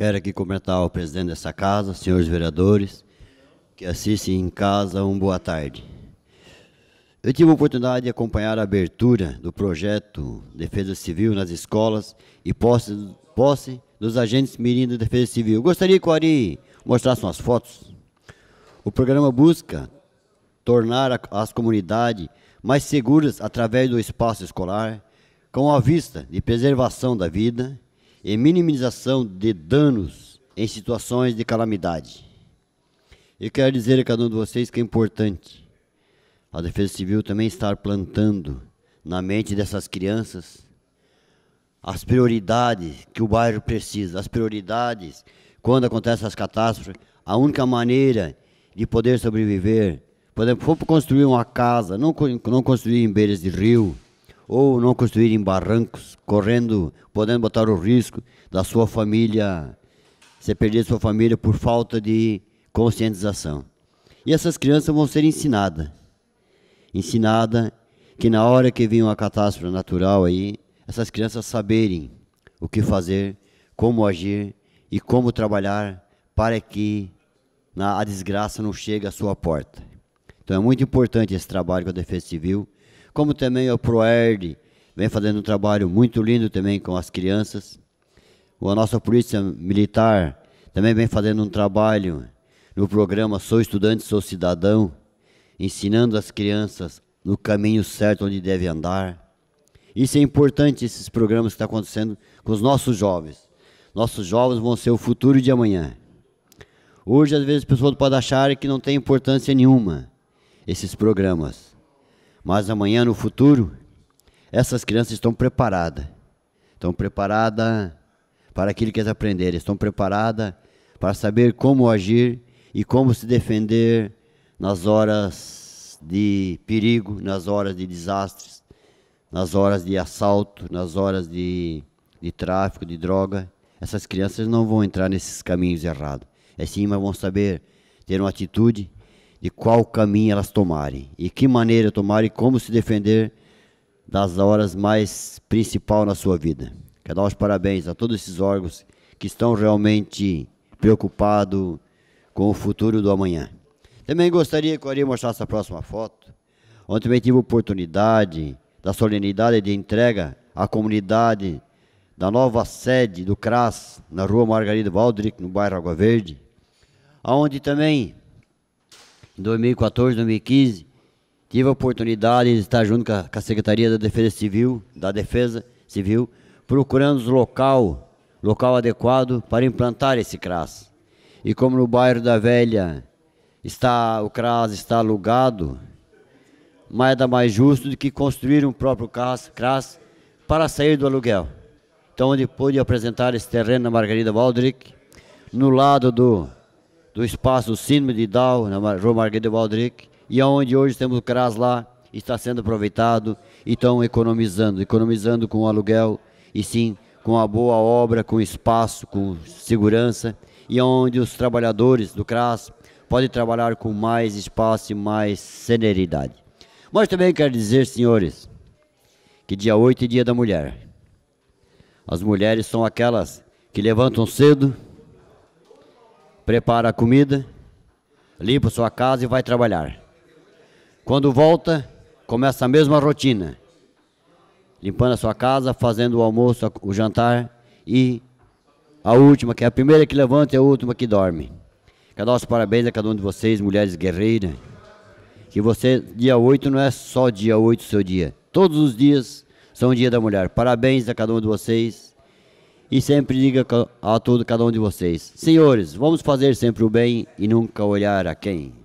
Quero aqui cumprimentar o presidente dessa casa, senhores vereadores, que assistem em casa, um boa tarde. Eu tive a oportunidade de acompanhar a abertura do projeto Defesa Civil nas escolas e posse, posse dos agentes mirim da Defesa Civil. gostaria que o Ari mostrasse umas fotos. O programa busca tornar as comunidades mais seguras através do espaço escolar, com a vista de preservação da vida e minimização de danos em situações de calamidade. Eu quero dizer a cada um de vocês que é importante a Defesa Civil também estar plantando na mente dessas crianças as prioridades que o bairro precisa, as prioridades quando acontecem essas catástrofes, a única maneira de poder sobreviver, por exemplo, for construir uma casa, não, não construir em beiras de rio, ou não construírem barrancos, correndo, podendo botar o risco da sua família, você perder sua família por falta de conscientização. E essas crianças vão ser ensinadas, ensinada que na hora que vir uma catástrofe natural aí, essas crianças saberem o que fazer, como agir e como trabalhar para que a desgraça não chegue à sua porta. Então é muito importante esse trabalho com a Defesa Civil como também o ProERD, vem fazendo um trabalho muito lindo também com as crianças. A nossa Polícia Militar também vem fazendo um trabalho no programa Sou Estudante, Sou Cidadão, ensinando as crianças no caminho certo onde deve andar. Isso é importante, esses programas que estão acontecendo com os nossos jovens. Nossos jovens vão ser o futuro de amanhã. Hoje, às vezes, as pessoas podem achar que não tem importância nenhuma esses programas. Mas amanhã, no futuro, essas crianças estão preparadas. Estão preparadas para aquilo que elas aprenderem. Estão preparadas para saber como agir e como se defender nas horas de perigo, nas horas de desastres, nas horas de assalto, nas horas de, de tráfico, de droga. Essas crianças não vão entrar nesses caminhos errados. Assim, mas vão saber ter uma atitude de qual caminho elas tomarem, e que maneira tomarem, como se defender das horas mais principal na sua vida. Quero dar os parabéns a todos esses órgãos que estão realmente preocupados com o futuro do amanhã. Também gostaria que eu mostrar mostrasse a próxima foto. Ontem também tive a oportunidade da solenidade de entrega à comunidade da nova sede do CRAS, na rua Margarida Waldrich, no bairro Água Verde, aonde também em 2014, 2015, tive a oportunidade de estar junto com a, com a Secretaria da Defesa Civil, da Defesa Civil, procurando local, local adequado para implantar esse CRAS. E como no bairro da Velha está o CRAS está alugado, nada mais justo do que construir um próprio CRAS, CRAS para sair do aluguel. Então, onde pude apresentar esse terreno na Margarida Waldrick, no lado do do espaço cinema de Dal, na Rua Marguerite de Baldric, e onde hoje temos o CRAS lá, está sendo aproveitado e estão economizando, economizando com o aluguel e sim com a boa obra, com espaço, com segurança, e onde os trabalhadores do CRAS podem trabalhar com mais espaço e mais celeridade. Mas também quero dizer, senhores, que dia 8 é dia da mulher. As mulheres são aquelas que levantam cedo, prepara a comida, limpa sua casa e vai trabalhar. Quando volta, começa a mesma rotina. Limpando a sua casa, fazendo o almoço, o jantar e a última, que é a primeira que levanta e a última que dorme. Quero dar os parabéns a cada um de vocês, mulheres guerreiras. Que você, dia 8, não é só dia 8 seu dia. Todos os dias são o dia da mulher. Parabéns a cada um de vocês e sempre diga a todo cada um de vocês: Senhores, vamos fazer sempre o bem e nunca olhar a quem.